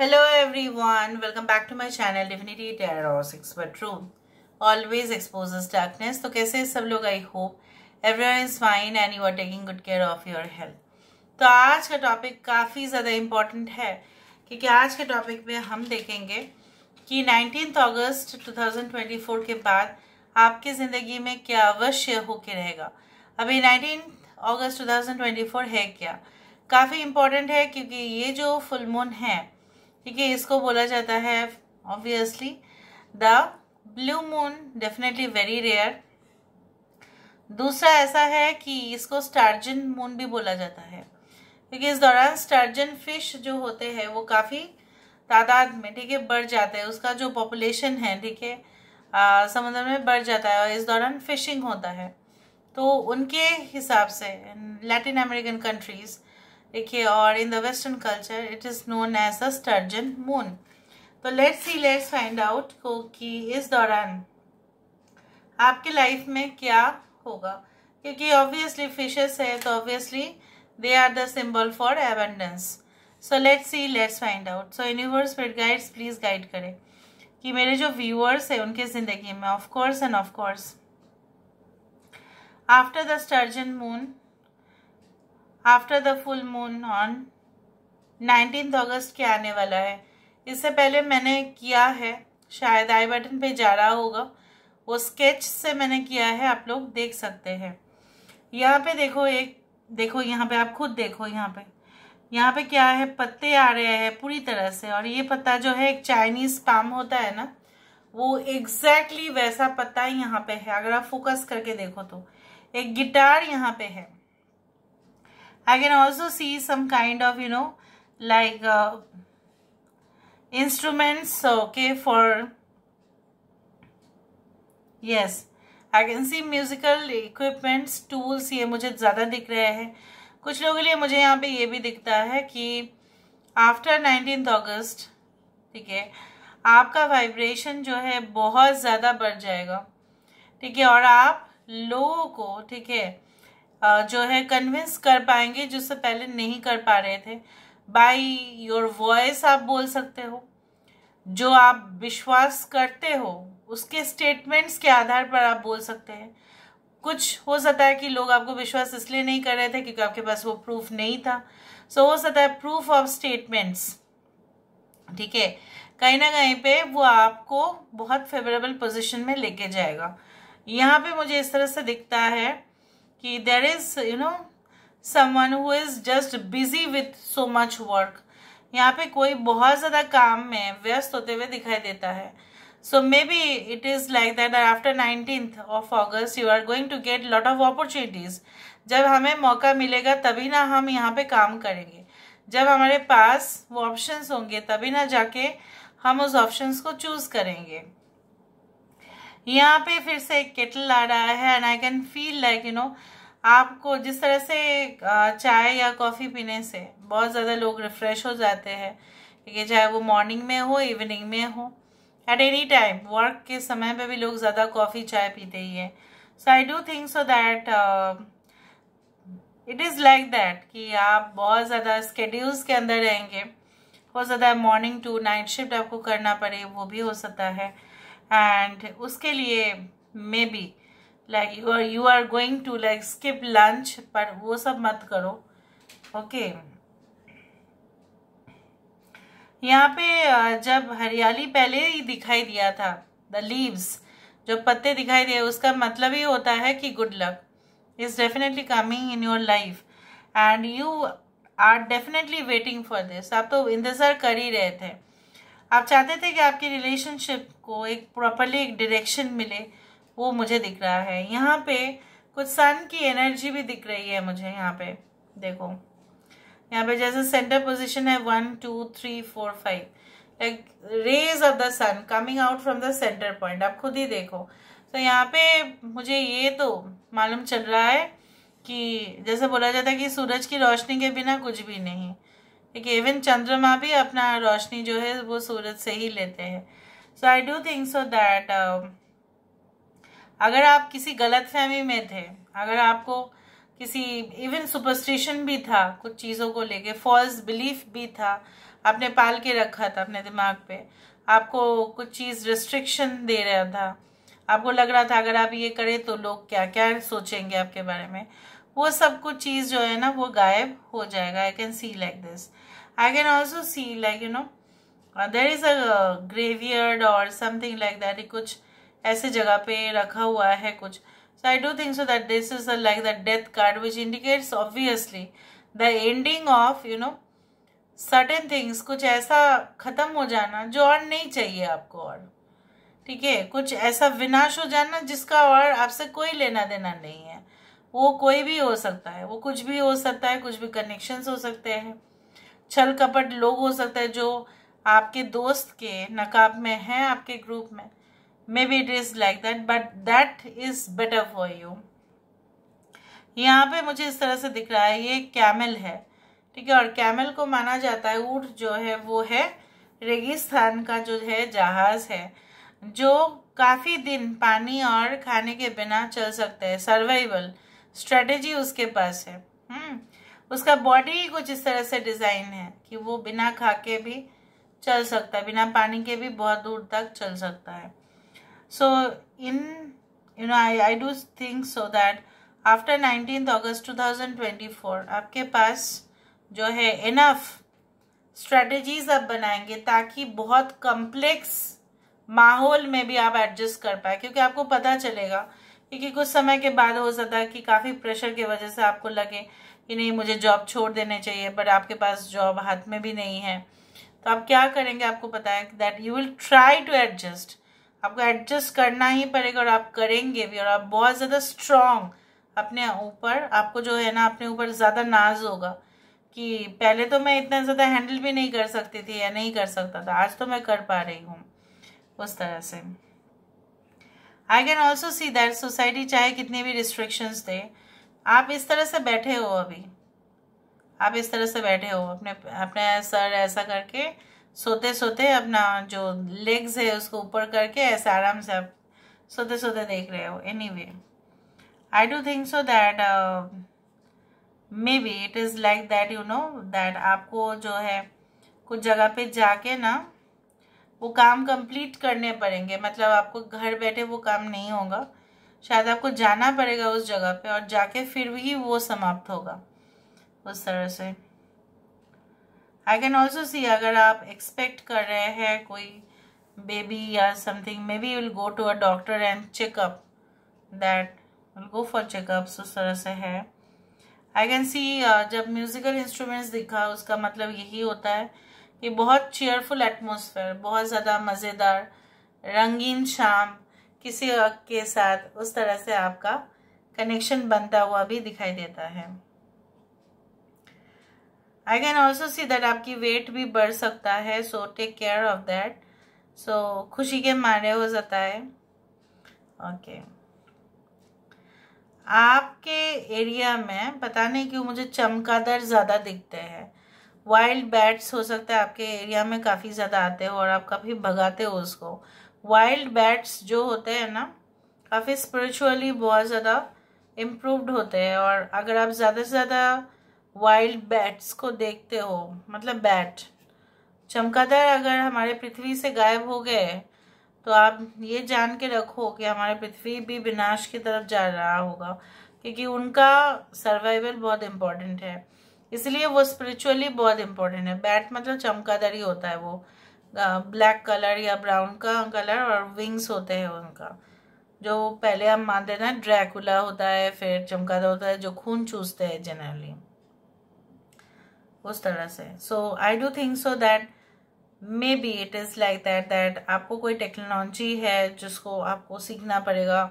Hello everyone, welcome back to my channel Divinity Tarot Expert room always expose darkness तो कैसे सब लोग I hope everyone is fine and you are taking good care of your health तो आज का topic काफ़ी ज़्यादा important है क्योंकि आज के टॉपिक में हम देखेंगे कि नाइनटीन अगस्त टू के बाद आपकी ज़िंदगी में क्या अवश्य होके रहेगा अभी नाइनटीन अगस्त टू है क्या काफ़ी इम्पॉर्टेंट है क्योंकि ये जो फुल है ठीक है इसको बोला जाता है obviously the blue moon definitely very rare दूसरा ऐसा है कि इसको स्टार्जन मून भी बोला जाता है क्योंकि इस दौरान स्टार्जन फिश जो होते हैं वो काफ़ी तादाद में ठीक है बढ़ जाते हैं उसका जो पॉपुलेशन है ठीक है समुद्र में बढ़ जाता है और इस दौरान फिशिंग होता है तो उनके हिसाब से लैटिन अमेरिकन कंट्रीज़ देखिए और in the western culture it is known as a sturgeon moon तो let's see let's find out को कि इस दौरान आपके लाइफ में क्या होगा क्योंकि ऑब्वियसली फिशेस है तो obviously they are the symbol for abundance so let's see let's find out so universe with guides please guide करें कि मेरे जो व्यूअर्स है उनके ज़िंदगी में of course and of course after the sturgeon moon after the full moon on nineteen August के आने वाला है इससे पहले मैंने किया है शायद आई बटन पे जा रहा होगा वो स्केच से मैंने किया है आप लोग देख सकते हैं यहाँ पे देखो एक देखो यहाँ पे आप खुद देखो यहाँ पे यहाँ पे क्या है पत्ते आ रहे हैं पूरी तरह से और ये पत्ता जो है एक चाइनीज पाम होता है ना वो एग्जैक्टली exactly वैसा पत्ता यहाँ पे है अगर आप फोकस करके देखो तो एक गिटार यहाँ पे है I can also see some kind of, you know, like uh, instruments, okay, for, yes, I can see musical equipments tools ये मुझे ज़्यादा दिख रहे हैं कुछ लोगों के लिए मुझे यहाँ pe ये भी दिखता है कि आफ्टर नाइनटीन august ठीक है आपका वाइब्रेशन जो है बहुत ज़्यादा बढ़ जाएगा ठीक है और आप लोगों को ठीक है जो है कन्विंस कर पाएंगे जिससे पहले नहीं कर पा रहे थे बाई योर वॉइस आप बोल सकते हो जो आप विश्वास करते हो उसके स्टेटमेंट्स के आधार पर आप बोल सकते हैं कुछ हो सकता है कि लोग आपको विश्वास इसलिए नहीं कर रहे थे क्योंकि आपके पास वो प्रूफ नहीं था सो so, हो सकता है प्रूफ ऑफ स्टेटमेंट्स ठीक है कहीं ना कहीं पे वो आपको बहुत फेवरेबल पोजीशन में लेके जाएगा यहाँ पे मुझे इस तरह से दिखता है कि there is you know someone who is just busy with so much work यहाँ पे कोई बहुत ज़्यादा काम में व्यस्त होते हुए दिखाई देता है so maybe it is like that after nineteenth of August you are going to get lot of opportunities जब हमें मौका मिलेगा तभी ना हम यहाँ पे काम करेंगे जब हमारे पास वो ऑप्शंस होंगे तभी ना जाके हम उस ऑप्शंस को चूज़ करेंगे यहाँ पे फिर से एक केटल आ रहा है and I can feel like you know आपको जिस तरह से चाय या कॉफ़ी पीने से बहुत ज़्यादा लोग रिफ़्रेश हो जाते हैं ठीक है चाहे वो मॉर्निंग में हो इवनिंग में हो एट एनी टाइम वर्क के समय पे भी लोग ज़्यादा कॉफ़ी चाय पीते ही है so I do think so that it is like that कि आप बहुत ज़्यादा स्केड्यूल्स के अंदर रहेंगे बहुत ज़्यादा मॉर्निंग टू नाइट शिफ्ट आपको करना पड़े वो भी हो सकता है एंड उसके लिए maybe like you are you are going to like skip lunch पर वो सब मत करो ओके okay. यहाँ पे जब हरियाली पहले ही दिखाई दिया था द लीव्स जो पत्ते दिखाई दिए उसका मतलब ही होता है कि good luck is definitely coming in your life and you are definitely waiting for this आप तो इंतज़ार कर ही रहे थे आप चाहते थे कि आपकी रिलेशनशिप को एक प्रॉपरली एक डायरेक्शन मिले वो मुझे दिख रहा है यहाँ पे कुछ सन की एनर्जी भी दिख रही है मुझे यहाँ पे देखो यहाँ पे जैसे सेंटर पोजीशन है one two three four five like rays of the sun coming out from the centre point आप खुद ही देखो तो यहाँ पे मुझे ये तो मालूम चल रहा है कि जैसे बोला जाता है कि सूरज की रोशनी के बिना कुछ भी नहीं ठीक इवन चंद्रमा भी अपना रोशनी जो है वो सूरज से ही लेते हैं so I do think so that अगर आप किसी गलत फहमी में थे अगर आपको किसी इवन सुपरस्टिशन भी था कुछ चीज़ों को लेके फॉल्स बिलीफ भी था आपने पाल के रखा था अपने दिमाग पे आपको कुछ चीज़ रिस्ट्रिक्शन दे रहा था आपको लग रहा था अगर आप ये करें तो लोग क्या क्या सोचेंगे आपके बारे में वो सब कुछ चीज़ जो है ना वो गायब हो जाएगा I can see like this I can also see like you know there is a graveyard और समथिंग लाइक दैट कुछ ऐसे जगह पे रखा हुआ है कुछ so I do think so that this is like the death card which indicates obviously the ending of you know certain things कुछ ऐसा ख़त्म हो जाना जो और नहीं चाहिए आपको और ठीक है कुछ ऐसा विनाश हो जाना जिसका और आपसे कोई लेना देना नहीं है वो कोई भी हो सकता है वो कुछ भी हो सकता है कुछ भी कनेक्शन हो सकते हैं छल कपट लोग हो सकते हैं जो आपके दोस्त के नकाब में हैं आपके ग्रुप में maybe it is like that but that is better for you यहाँ पे मुझे इस तरह से दिख रहा है ये कैमल है ठीक है और कैमल को माना जाता है ऊट जो है वो है रेगिस्तान का जो है जहाज है जो काफ़ी दिन पानी और खाने के बिना चल सकते हैं सर्वाइवल स्ट्रेटेजी उसके पास है हम्म उसका बॉडी ही कुछ इस तरह से डिजाइन है कि वो बिना खा के भी चल सकता है बिना पानी के भी बहुत दूर तक चल सकता है so in you know I I do think so that after nineteen August for आपके पास जो है इनफ स्ट्रेटजीज आप बनाएंगे ताकि बहुत कॉम्प्लेक्स माहौल में भी आप एडजस्ट कर पाए क्योंकि आपको पता चलेगा क्योंकि कुछ समय के बाद हो सकता है कि काफ़ी प्रेशर की वजह से आपको लगे कि नहीं मुझे जॉब छोड़ देने चाहिए बट आपके पास जॉब हाथ में भी नहीं है तो आप क्या करेंगे आपको पता है that you will try to adjust आपको एडजस्ट करना ही पड़ेगा और आप करेंगे भी और आप बहुत ज़्यादा स्ट्रांग अपने ऊपर आपको जो है ना अपने ऊपर ज़्यादा नाज होगा कि पहले तो मैं इतना ज़्यादा हैंडल भी नहीं कर सकती थी या नहीं कर सकता था आज तो मैं कर पा रही हूँ उस तरह से I can also see that society चाहे कितने भी रिस्ट्रिक्शंस दे आप इस तरह से बैठे हो अभी आप इस तरह से बैठे हो अपने अपने सर ऐसा करके सोते सोते अपना जो लेग्स है उसको ऊपर करके ऐसे आराम से आप सोते सोते देख रहे हो anyway I do think so that maybe it is like that you know that आपको जो है कुछ जगह पे जाके ना वो काम कंप्लीट करने पड़ेंगे मतलब आपको घर बैठे वो काम नहीं होगा शायद आपको जाना पड़ेगा उस जगह पे और जाके फिर भी वो समाप्त होगा उस तरह से आई कैन ऑल्सो सी अगर आप एक्सपेक्ट कर रहे हैं कोई बेबी या something maybe will go to a doctor and checkup that will go for checkup उस तरह से है आई कैन सी जब म्यूज़िकल इंस्ट्रूमेंट्स दिखा उसका मतलब यही होता है ये बहुत चेयरफुल एटमोसफेयर बहुत ज़्यादा मज़ेदार रंगीन शाम किसी के साथ उस तरह से आपका कनेक्शन बनता हुआ भी दिखाई देता है I can also see that आपकी वेट भी बढ़ सकता है so take care of that so खुशी के मारे हो जाता है ओके okay. आपके एरिया में पता नहीं क्यों मुझे चमकादार ज़्यादा दिखते हैं वाइल्ड बैट्स हो सकता है आपके एरिया में काफ़ी ज़्यादा आते हो और आप काफ़ी भगाते हो उसको वाइल्ड बैट्स जो होते हैं ना काफ़ी स्परिचुअली बहुत ज़्यादा इम्प्रूवड होते हैं और अगर आप ज़्यादा से ज़्यादा वाइल्ड बैट्स को देखते हो मतलब बैट चमकादार अगर हमारे पृथ्वी से गायब हो गए तो आप ये जान के रखो कि हमारे पृथ्वी भी विनाश की तरफ जा रहा होगा क्योंकि उनका सर्वाइवल बहुत इम्पॉर्टेंट है इसलिए वो स्पिरिचुअली बहुत इम्पोर्टेंट है बैट मतलब चमकादारी ही होता है वो ब्लैक कलर या ब्राउन का कलर और विंग्स होते हैं उनका जो पहले हम मानते थे ना ड्रैकुला होता है फिर चमकादार होता है जो खून चूसते हैं जनरली उस तरह से so I do think so that maybe it is like that that आपको कोई टेक्नोलॉजी है जिसको आपको सीखना पड़ेगा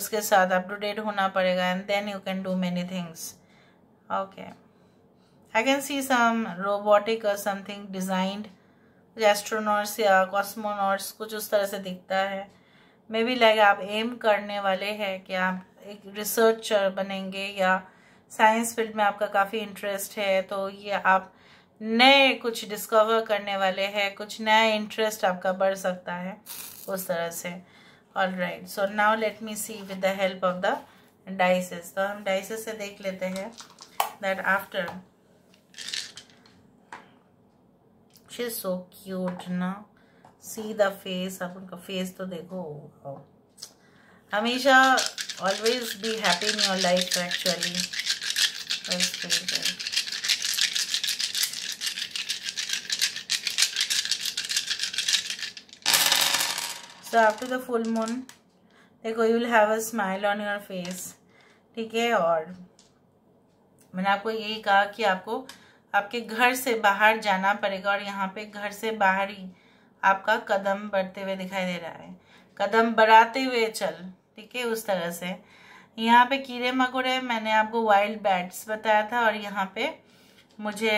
उसके साथ अप टू डेट होना पड़ेगा and then you can do many things okay I can see some robotic or something designed astronauts या cosmonauts कुछ उस तरह से दिखता है मे बी लाइक आप एम करने वाले हैं कि आप एक रिसर्चर बनेंगे या साइंस फील्ड में आपका काफ़ी इंटरेस्ट है तो ये आप नए कुछ डिस्कवर करने वाले हैं कुछ नया इंटरेस्ट आपका बढ़ सकता है उस तरह से all right so now let me see with the help of the dices तो हम डाइसेस से देख लेते हैं दैट आफ्टर अच्छे सो क्यूट ना सीधा फेस आप उनका फेस तो देखो हमेशा always be happy in your life actually so after the full moon देखो you will have a smile on your face ठीक है और मैंने आपको यही कहा कि आपको आपके घर से बाहर जाना पड़ेगा और यहाँ पे घर से बाहर ही आपका कदम बढ़ते हुए दिखाई दे रहा है कदम बढ़ाते हुए चल ठीक है उस तरह से यहाँ पे कीड़े मकोड़े मैंने आपको वाइल्ड बैट्स बताया था और यहाँ पे मुझे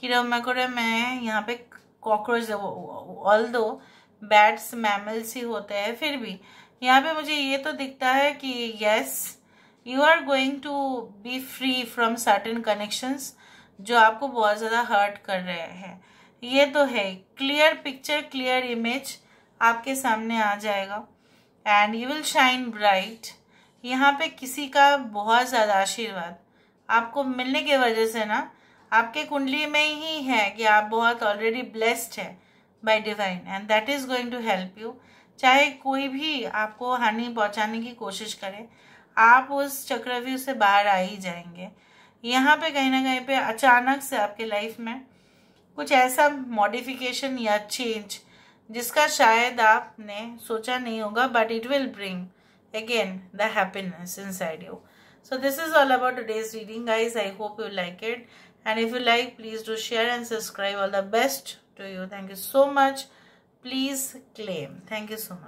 कीड़े मकोड़े में यहाँ पे cockroach although bats mammals ही होते हैं फिर भी यहाँ पे मुझे ये तो दिखता है कि yes you are going to be free from certain connections जो आपको बहुत ज़्यादा हर्ट कर रहे हैं ये तो है क्लियर पिक्चर क्लियर इमेज आपके सामने आ जाएगा and you will shine bright यहाँ पे किसी का बहुत ज़्यादा आशीर्वाद आपको मिलने की वजह से ना आपके कुंडली में ही है कि आप बहुत ऑलरेडी ब्लेस्ड है by divine and that is going to help you चाहे कोई भी आपको हानि पहुँचाने की कोशिश करे आप उस चक्रव्यूह से बाहर आ ही जाएंगे यहाँ पे कहीं ना कहीं पे अचानक से आपके लाइफ में कुछ ऐसा मॉडिफिकेशन या चेंज जिसका शायद आपने सोचा नहीं होगा but it will bring again the happiness inside you so this is all about today's reading guys I hope you like it and if you like please do share and subscribe all the best to you thank you so much please claim thank you so much